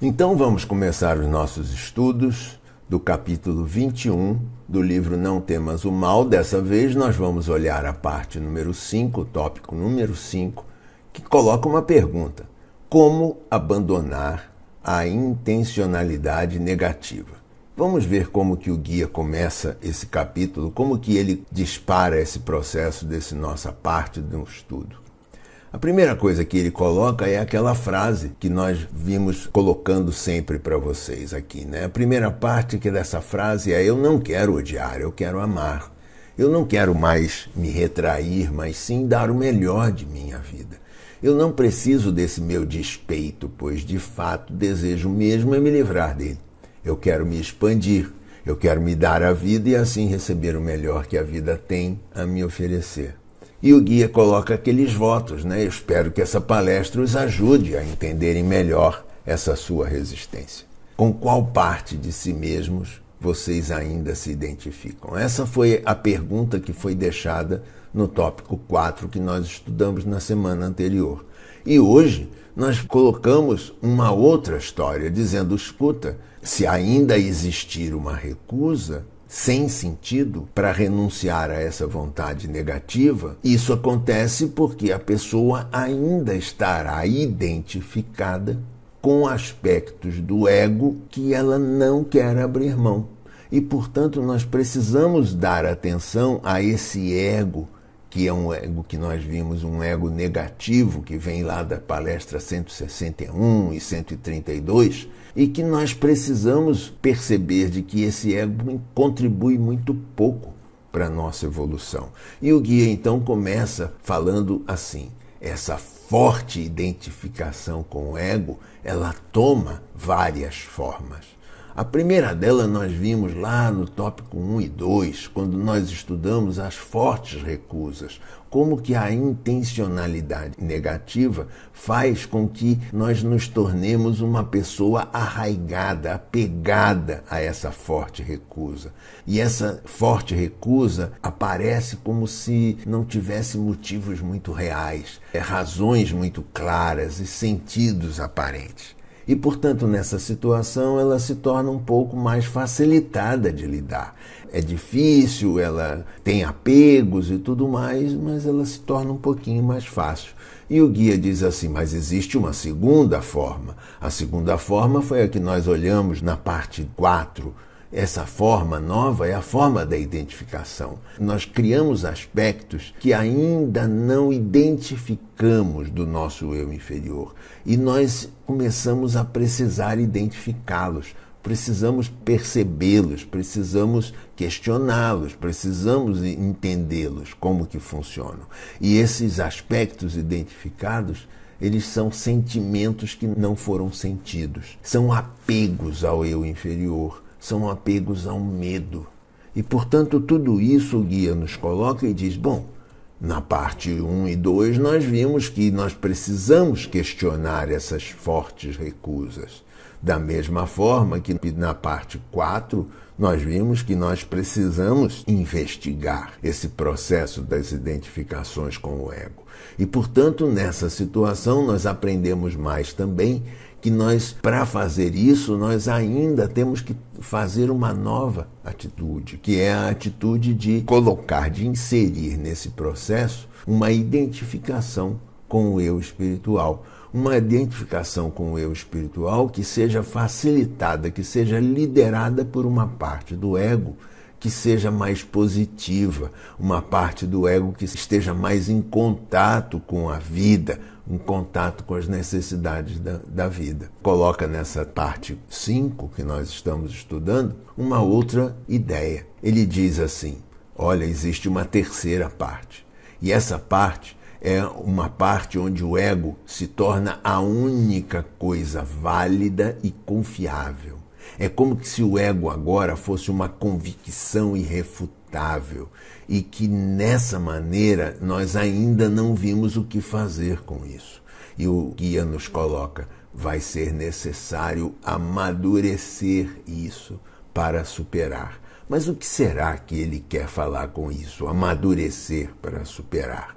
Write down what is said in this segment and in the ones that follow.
Então vamos começar os nossos estudos do capítulo 21 do livro Não Temas o Mal. Dessa vez nós vamos olhar a parte número 5, o tópico número 5, que coloca uma pergunta: Como abandonar a intencionalidade negativa? Vamos ver como que o guia começa esse capítulo, como que ele dispara esse processo desse nossa parte do estudo. A primeira coisa que ele coloca é aquela frase que nós vimos colocando sempre para vocês aqui, né? A primeira parte que dessa frase é eu não quero odiar, eu quero amar. Eu não quero mais me retrair, mas sim dar o melhor de minha vida. Eu não preciso desse meu despeito, pois de fato desejo mesmo é me livrar dele. Eu quero me expandir, eu quero me dar a vida e assim receber o melhor que a vida tem a me oferecer. E o guia coloca aqueles votos, né? Eu espero que essa palestra os ajude a entenderem melhor essa sua resistência. Com qual parte de si mesmos vocês ainda se identificam? Essa foi a pergunta que foi deixada no tópico 4 que nós estudamos na semana anterior. E hoje nós colocamos uma outra história, dizendo: escuta, se ainda existir uma recusa, sem sentido para renunciar a essa vontade negativa, isso acontece porque a pessoa ainda estará identificada com aspectos do ego que ela não quer abrir mão. E, portanto, nós precisamos dar atenção a esse ego, que é um ego que nós vimos, um ego negativo, que vem lá da palestra 161 e 132 e que nós precisamos perceber de que esse ego contribui muito pouco para a nossa evolução. E o guia então começa falando assim: essa forte identificação com o ego, ela toma várias formas. A primeira dela nós vimos lá no tópico 1 e 2, quando nós estudamos as fortes recusas, como que a intencionalidade negativa faz com que nós nos tornemos uma pessoa arraigada, apegada a essa forte recusa. E essa forte recusa aparece como se não tivesse motivos muito reais, é, razões muito claras e sentidos aparentes. E, portanto, nessa situação ela se torna um pouco mais facilitada de lidar. É difícil, ela tem apegos e tudo mais, mas ela se torna um pouquinho mais fácil. E o guia diz assim: mas existe uma segunda forma. A segunda forma foi a que nós olhamos na parte 4 essa forma nova é a forma da identificação. Nós criamos aspectos que ainda não identificamos do nosso eu inferior e nós começamos a precisar identificá-los, precisamos percebê-los, precisamos questioná-los, precisamos entendê-los, como que funcionam. E esses aspectos identificados eles são sentimentos que não foram sentidos, são apegos ao eu inferior, são apegos ao medo. E, portanto, tudo isso o guia nos coloca e diz: bom, na parte 1 e 2 nós vimos que nós precisamos questionar essas fortes recusas. Da mesma forma que na parte 4 nós vimos que nós precisamos investigar esse processo das identificações com o ego. E, portanto, nessa situação nós aprendemos mais também que nós, para fazer isso, nós ainda temos que fazer uma nova atitude, que é a atitude de colocar, de inserir nesse processo uma identificação com o eu espiritual. Uma identificação com o eu espiritual que seja facilitada, que seja liderada por uma parte do ego que seja mais positiva, uma parte do ego que esteja mais em contato com a vida, em contato com as necessidades da, da vida. Coloca nessa parte 5 que nós estamos estudando uma outra ideia. Ele diz assim: olha, existe uma terceira parte, e essa parte é uma parte onde o ego se torna a única coisa válida e confiável. É como se o ego agora fosse uma convicção irrefutável e que nessa maneira nós ainda não vimos o que fazer com isso. E o guia nos coloca: vai ser necessário amadurecer isso para superar. Mas o que será que ele quer falar com isso? Amadurecer para superar.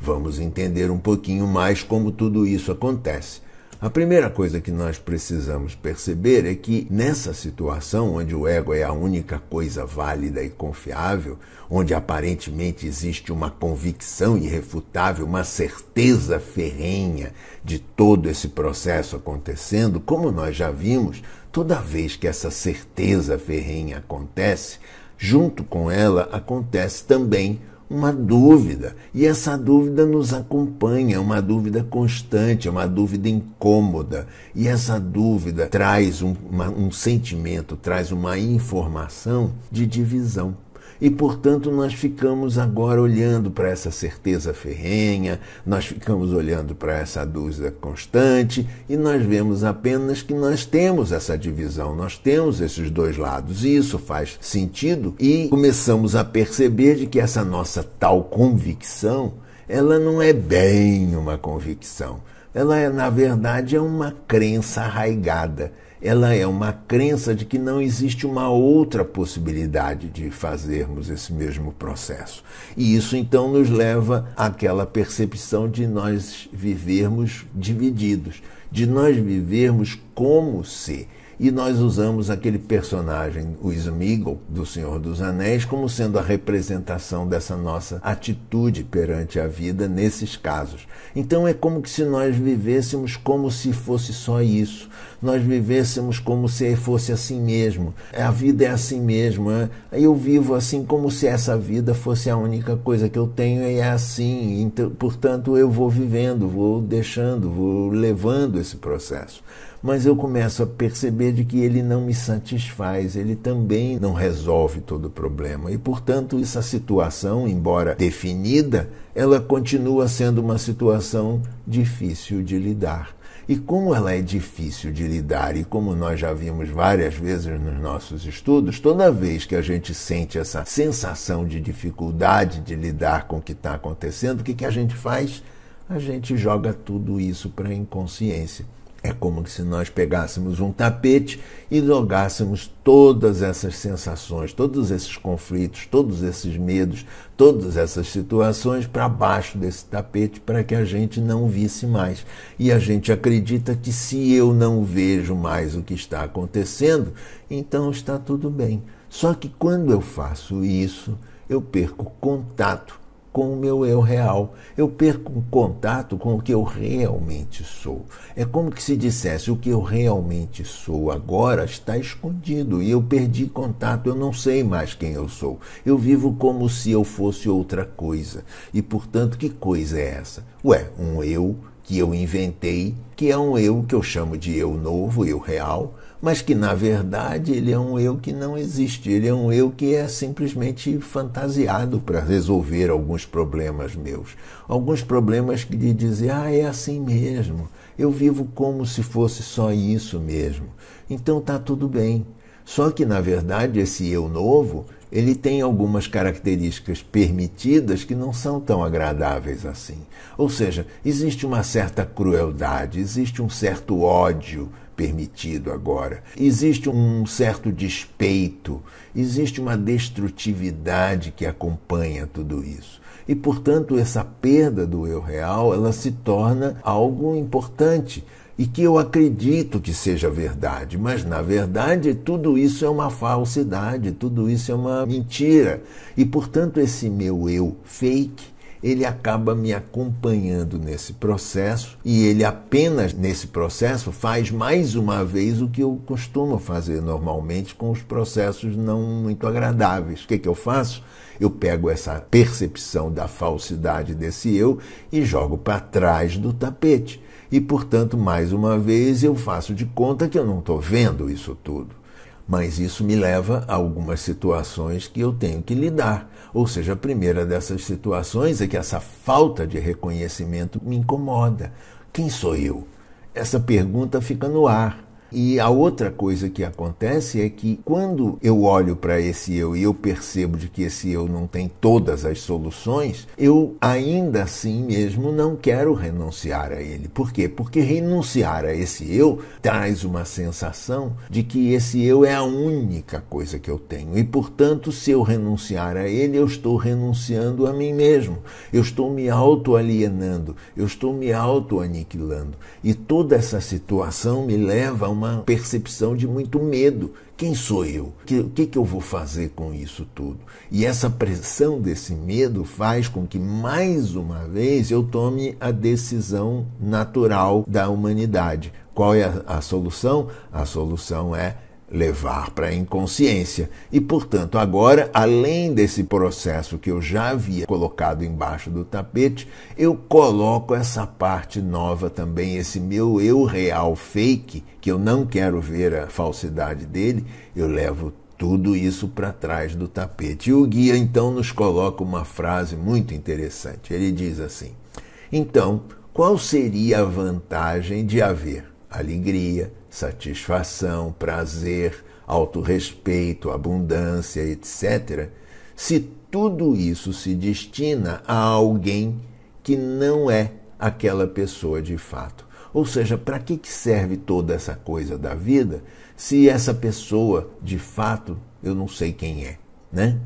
Vamos entender um pouquinho mais como tudo isso acontece a primeira coisa que nós precisamos perceber é que nessa situação onde o ego é a única coisa válida e confiável, onde aparentemente existe uma convicção irrefutável, uma certeza ferrenha de todo esse processo acontecendo, como nós já vimos, toda vez que essa certeza ferrenha acontece, junto com ela acontece também uma dúvida. E essa dúvida nos acompanha, uma dúvida constante, uma dúvida incômoda. E essa dúvida traz um, uma, um sentimento, traz uma informação de divisão. E, portanto, nós ficamos agora olhando para essa certeza ferrenha, nós ficamos olhando para essa dúvida constante e nós vemos apenas que nós temos essa divisão, nós temos esses dois lados e isso faz sentido e começamos a perceber de que essa nossa tal convicção, ela não é bem uma convicção. Ela é, na verdade, é uma crença arraigada ela é uma crença de que não existe uma outra possibilidade de fazermos esse mesmo processo. E isso então nos leva àquela percepção de nós vivermos divididos, de nós vivermos como se e nós usamos aquele personagem, o Smeagol, do Senhor dos Anéis, como sendo a representação dessa nossa atitude perante a vida nesses casos. Então é como se nós vivêssemos como se fosse só isso, nós vivêssemos como se fosse assim mesmo. A vida é assim mesmo, é? eu vivo assim como se essa vida fosse a única coisa que eu tenho e é assim, então, portanto eu vou vivendo, vou deixando, vou levando esse processo mas eu começo a perceber de que ele não me satisfaz, ele também não resolve todo o problema. E, portanto, essa situação, embora definida, ela continua sendo uma situação difícil de lidar. E como ela é difícil de lidar, e como nós já vimos várias vezes nos nossos estudos, toda vez que a gente sente essa sensação de dificuldade de lidar com o que está acontecendo, o que, que a gente faz? A gente joga tudo isso para a inconsciência. É como se nós pegássemos um tapete e jogássemos todas essas sensações, todos esses conflitos, todos esses medos, todas essas situações para baixo desse tapete para que a gente não visse mais. E a gente acredita que se eu não vejo mais o que está acontecendo, então está tudo bem. Só que quando eu faço isso, eu perco contato com o meu eu real. Eu perco contato com o que eu realmente sou. É como se dissesse o que eu realmente sou agora está escondido e eu perdi contato, eu não sei mais quem eu sou. Eu vivo como se eu fosse outra coisa. E portanto, que coisa é essa? Ué, um eu que eu inventei, que é um eu que eu chamo de eu novo, eu real, mas que na verdade ele é um eu que não existe, ele é um eu que é simplesmente fantasiado para resolver alguns problemas meus, alguns problemas que de dizer, ah, é assim mesmo, eu vivo como se fosse só isso mesmo, então está tudo bem. Só que na verdade esse eu novo ele tem algumas características permitidas que não são tão agradáveis assim. Ou seja, existe uma certa crueldade, existe um certo ódio permitido agora. Existe um certo despeito, existe uma destrutividade que acompanha tudo isso. E, portanto, essa perda do eu real, ela se torna algo importante e que eu acredito que seja verdade, mas na verdade tudo isso é uma falsidade, tudo isso é uma mentira. E portanto esse meu eu fake ele acaba me acompanhando nesse processo e ele apenas nesse processo faz mais uma vez o que eu costumo fazer normalmente com os processos não muito agradáveis. O que, é que eu faço? Eu pego essa percepção da falsidade desse eu e jogo para trás do tapete. E, portanto, mais uma vez eu faço de conta que eu não estou vendo isso tudo. Mas isso me leva a algumas situações que eu tenho que lidar. Ou seja, a primeira dessas situações é que essa falta de reconhecimento me incomoda. Quem sou eu? Essa pergunta fica no ar. E a outra coisa que acontece é que quando eu olho para esse eu e eu percebo de que esse eu não tem todas as soluções, eu ainda assim mesmo não quero renunciar a ele. Por quê? Porque renunciar a esse eu traz uma sensação de que esse eu é a única coisa que eu tenho e, portanto, se eu renunciar a ele, eu estou renunciando a mim mesmo. Eu estou me auto-alienando, eu estou me auto-aniquilando. E toda essa situação me leva a uma uma percepção de muito medo. Quem sou eu? O que, que, que eu vou fazer com isso tudo? E essa pressão desse medo faz com que, mais uma vez, eu tome a decisão natural da humanidade. Qual é a, a solução? A solução é levar para a inconsciência. E, portanto, agora, além desse processo que eu já havia colocado embaixo do tapete, eu coloco essa parte nova também, esse meu eu real fake, que eu não quero ver a falsidade dele, eu levo tudo isso para trás do tapete. E o guia então nos coloca uma frase muito interessante. Ele diz assim: Então, qual seria a vantagem de haver alegria, satisfação, prazer, autorrespeito, abundância, etc., se tudo isso se destina a alguém que não é aquela pessoa de fato. Ou seja, para que, que serve toda essa coisa da vida se essa pessoa de fato eu não sei quem é, né?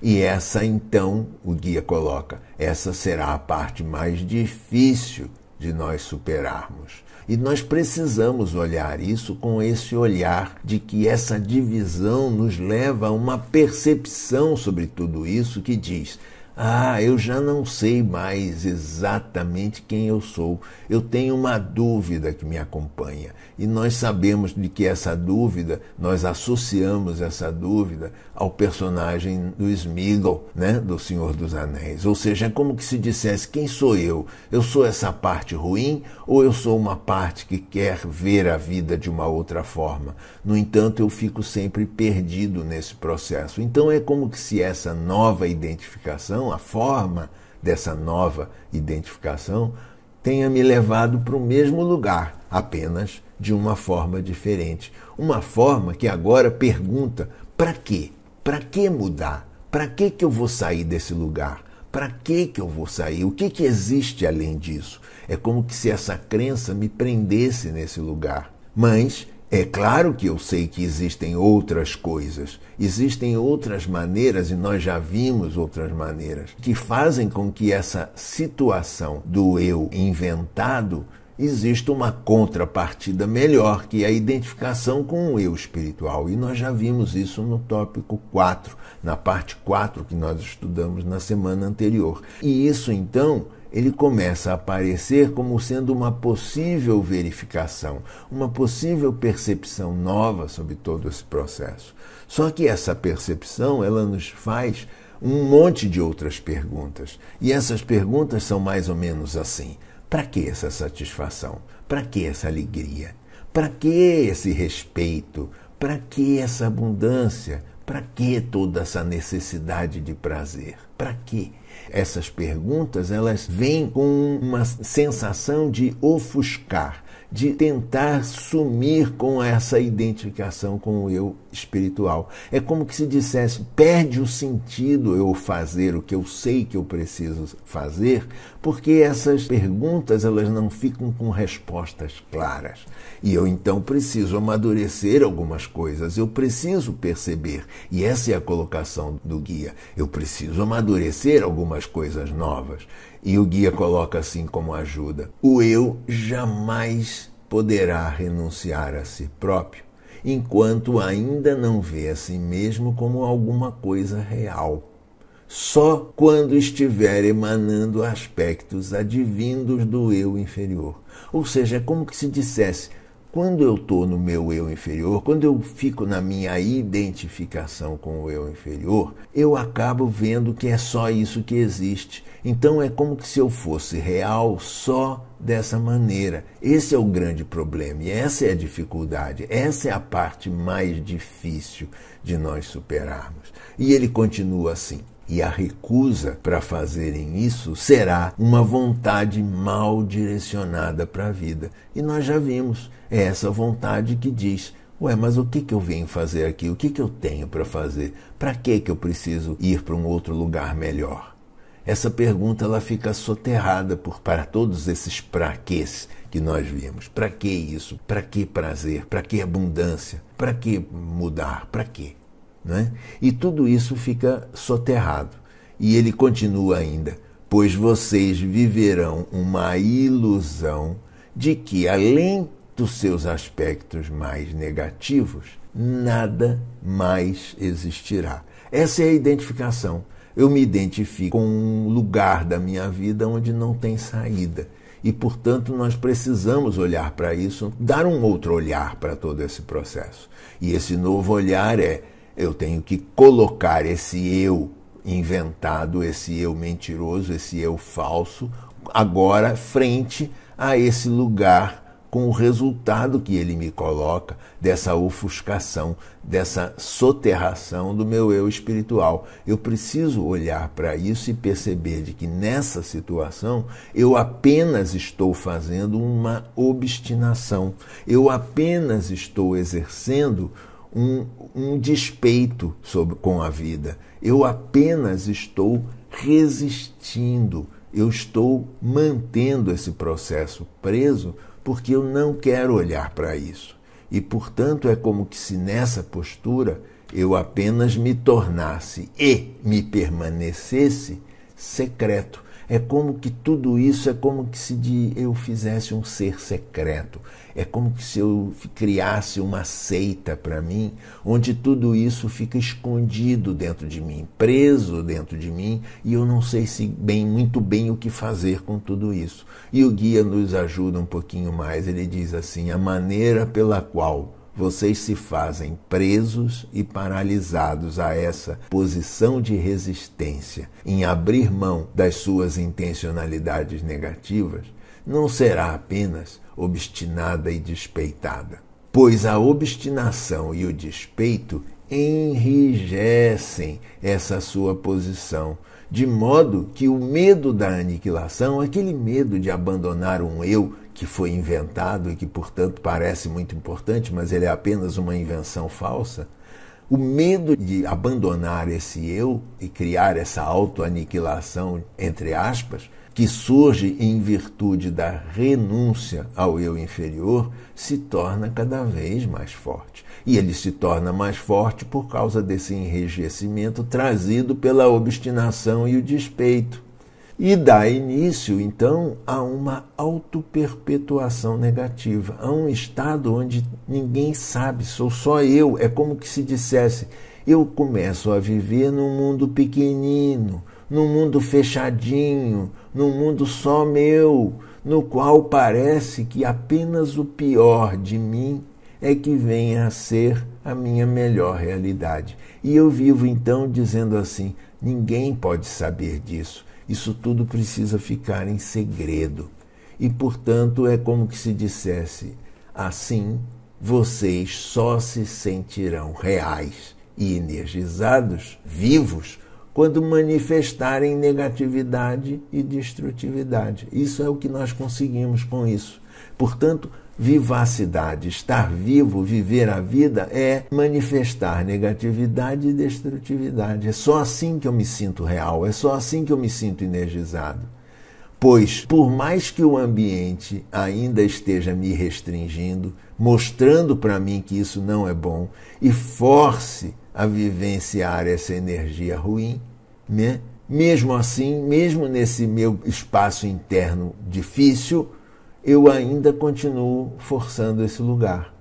E essa então, o guia coloca, essa será a parte mais difícil de nós superarmos. E nós precisamos olhar isso com esse olhar de que essa divisão nos leva a uma percepção sobre tudo isso que diz: ah, eu já não sei mais exatamente quem eu sou. Eu tenho uma dúvida que me acompanha. E nós sabemos de que essa dúvida, nós associamos essa dúvida ao personagem do Smeagol, né, do Senhor dos Anéis. Ou seja, é como que se dissesse: quem sou eu? Eu sou essa parte ruim ou eu sou uma parte que quer ver a vida de uma outra forma? No entanto, eu fico sempre perdido nesse processo. Então é como que se essa nova identificação a forma dessa nova identificação tenha me levado para o mesmo lugar, apenas de uma forma diferente. Uma forma que agora pergunta: para quê? Para que mudar? Para que, que eu vou sair desse lugar? Para que, que eu vou sair? O que, que existe além disso? É como se essa crença me prendesse nesse lugar. Mas é claro que eu sei que existem outras coisas, existem outras maneiras, e nós já vimos outras maneiras, que fazem com que essa situação do eu inventado exista uma contrapartida melhor, que é a identificação com o eu espiritual. E nós já vimos isso no tópico 4, na parte 4 que nós estudamos na semana anterior. E isso então ele começa a aparecer como sendo uma possível verificação, uma possível percepção nova sobre todo esse processo. Só que essa percepção, ela nos faz um monte de outras perguntas. E essas perguntas são mais ou menos assim: para que essa satisfação? Para que essa alegria? Para que esse respeito? Para que essa abundância? Para que toda essa necessidade de prazer? Para que Essas perguntas, elas vêm com uma sensação de ofuscar, de tentar sumir com essa identificação com o eu espiritual. É como que se dissesse: perde o sentido eu fazer o que eu sei que eu preciso fazer, porque essas perguntas elas não ficam com respostas claras. E eu então preciso amadurecer algumas coisas, eu preciso perceber. E essa é a colocação do guia. Eu preciso amadurecer algumas coisas novas. E o guia coloca assim como ajuda: o eu jamais poderá renunciar a si próprio enquanto ainda não vê a si mesmo como alguma coisa real. Só quando estiver emanando aspectos advindos do eu inferior. Ou seja, é como que se dissesse: quando eu estou no meu eu inferior, quando eu fico na minha identificação com o eu inferior, eu acabo vendo que é só isso que existe. Então é como se eu fosse real só dessa maneira. Esse é o grande problema e essa é a dificuldade, essa é a parte mais difícil de nós superarmos. E ele continua assim: e a recusa para fazerem isso será uma vontade mal direcionada para a vida. E nós já vimos, é essa vontade que diz: Ué, mas o que, que eu venho fazer aqui? O que, que eu tenho para fazer? Para que, que eu preciso ir para um outro lugar melhor? Essa pergunta ela fica soterrada por para todos esses praquês que nós vimos. Para que isso? Para que prazer? Para que abundância? Para que mudar? Para que? Né? E tudo isso fica soterrado. E ele continua ainda: Pois vocês viverão uma ilusão de que, além dos seus aspectos mais negativos, nada mais existirá. Essa é a identificação. Eu me identifico com um lugar da minha vida onde não tem saída. E, portanto, nós precisamos olhar para isso, dar um outro olhar para todo esse processo. E esse novo olhar é eu tenho que colocar esse eu inventado, esse eu mentiroso, esse eu falso, agora frente a esse lugar com o resultado que ele me coloca dessa ofuscação, dessa soterração do meu eu espiritual. Eu preciso olhar para isso e perceber de que nessa situação eu apenas estou fazendo uma obstinação, eu apenas estou exercendo um, um despeito sobre, com a vida. Eu apenas estou resistindo, eu estou mantendo esse processo preso porque eu não quero olhar para isso. E, portanto, é como que se nessa postura eu apenas me tornasse e me permanecesse secreto, é como que tudo isso é como que se de, eu fizesse um ser secreto, é como que se eu criasse uma seita para mim, onde tudo isso fica escondido dentro de mim, preso dentro de mim, e eu não sei se bem muito bem o que fazer com tudo isso. E o guia nos ajuda um pouquinho mais. Ele diz assim: a maneira pela qual vocês se fazem presos e paralisados a essa posição de resistência, em abrir mão das suas intencionalidades negativas, não será apenas obstinada e despeitada, pois a obstinação e o despeito enrijecem essa sua posição, de modo que o medo da aniquilação, aquele medo de abandonar um eu que foi inventado e que, portanto, parece muito importante, mas ele é apenas uma invenção falsa, o medo de abandonar esse eu e criar essa autoaniquilação, entre aspas, que surge em virtude da renúncia ao eu inferior, se torna cada vez mais forte. E ele se torna mais forte por causa desse enrijecimento trazido pela obstinação e o despeito e dá início, então, a uma autoperpetuação negativa, a um estado onde ninguém sabe, sou só eu. É como que se dissesse: eu começo a viver num mundo pequenino, num mundo fechadinho, num mundo só meu, no qual parece que apenas o pior de mim é que venha a ser a minha melhor realidade. E eu vivo então dizendo assim: ninguém pode saber disso isso tudo precisa ficar em segredo. E, portanto, é como que se dissesse: assim vocês só se sentirão reais e energizados, vivos, quando manifestarem negatividade e destrutividade. Isso é o que nós conseguimos com isso. Portanto, vivacidade. Estar vivo, viver a vida, é manifestar negatividade e destrutividade. É só assim que eu me sinto real, é só assim que eu me sinto energizado. Pois, por mais que o ambiente ainda esteja me restringindo, mostrando para mim que isso não é bom e force a vivenciar essa energia ruim, né? mesmo assim, mesmo nesse meu espaço interno difícil, eu ainda continuo forçando esse lugar.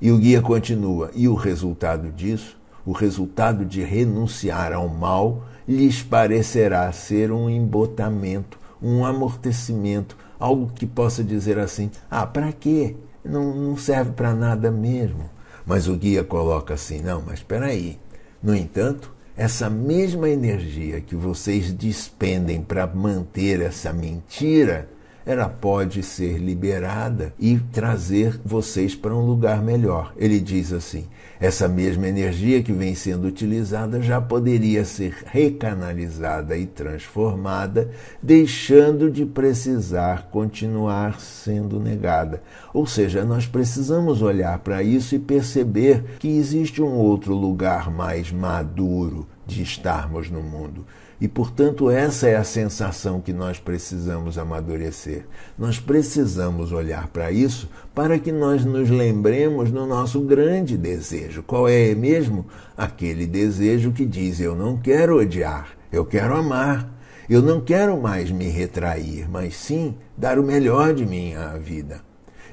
E o guia continua. E o resultado disso, o resultado de renunciar ao mal, lhes parecerá ser um embotamento, um amortecimento, algo que possa dizer assim: ah, para quê? Não, não serve para nada mesmo. Mas o guia coloca assim: não, mas espera aí. No entanto, essa mesma energia que vocês despendem para manter essa mentira ela pode ser liberada e trazer vocês para um lugar melhor. Ele diz assim: essa mesma energia que vem sendo utilizada já poderia ser recanalizada e transformada, deixando de precisar continuar sendo negada. Ou seja, nós precisamos olhar para isso e perceber que existe um outro lugar mais maduro de estarmos no mundo. E, portanto, essa é a sensação que nós precisamos amadurecer. Nós precisamos olhar para isso para que nós nos lembremos do nosso grande desejo. Qual é mesmo? Aquele desejo que diz: Eu não quero odiar, eu quero amar. Eu não quero mais me retrair, mas sim dar o melhor de mim à vida.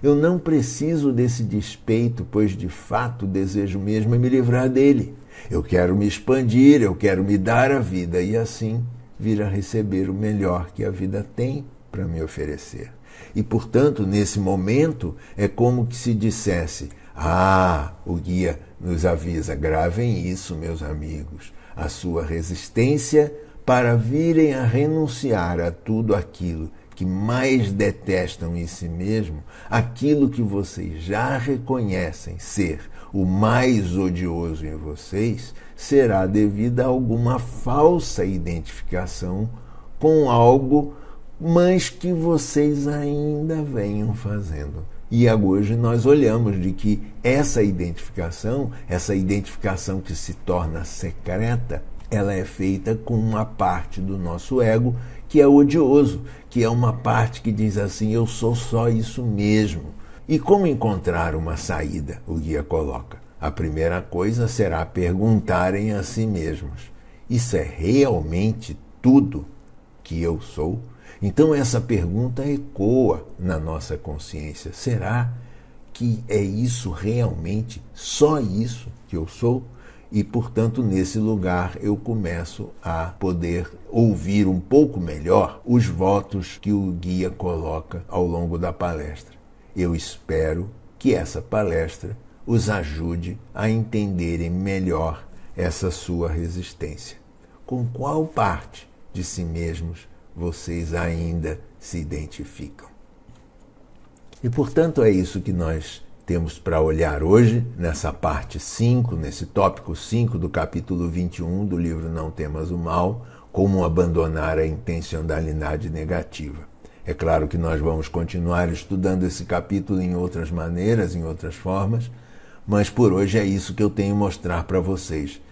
Eu não preciso desse despeito, pois de fato desejo mesmo é me livrar dele. Eu quero me expandir, eu quero me dar a vida e assim vir a receber o melhor que a vida tem para me oferecer. E portanto, nesse momento, é como que se dissesse: Ah, o guia nos avisa, gravem isso, meus amigos, a sua resistência para virem a renunciar a tudo aquilo que mais detestam em si mesmo aquilo que vocês já reconhecem ser o mais odioso em vocês será devido a alguma falsa identificação com algo, mas que vocês ainda venham fazendo. E é hoje nós olhamos de que essa identificação, essa identificação que se torna secreta, ela é feita com uma parte do nosso ego que é odioso, que é uma parte que diz assim: eu sou só isso mesmo. E como encontrar uma saída? O guia coloca. A primeira coisa será perguntarem a si mesmos: isso é realmente tudo que eu sou? Então essa pergunta ecoa na nossa consciência: será que é isso realmente, só isso que eu sou? e, portanto, nesse lugar eu começo a poder ouvir um pouco melhor os votos que o guia coloca ao longo da palestra. Eu espero que essa palestra os ajude a entenderem melhor essa sua resistência. Com qual parte de si mesmos vocês ainda se identificam? E, portanto, é isso que nós temos para olhar hoje, nessa parte 5, nesse tópico 5 do capítulo 21 do livro Não Temas o Mal, como abandonar a intencionalidade negativa. É claro que nós vamos continuar estudando esse capítulo em outras maneiras, em outras formas, mas por hoje é isso que eu tenho mostrar para vocês.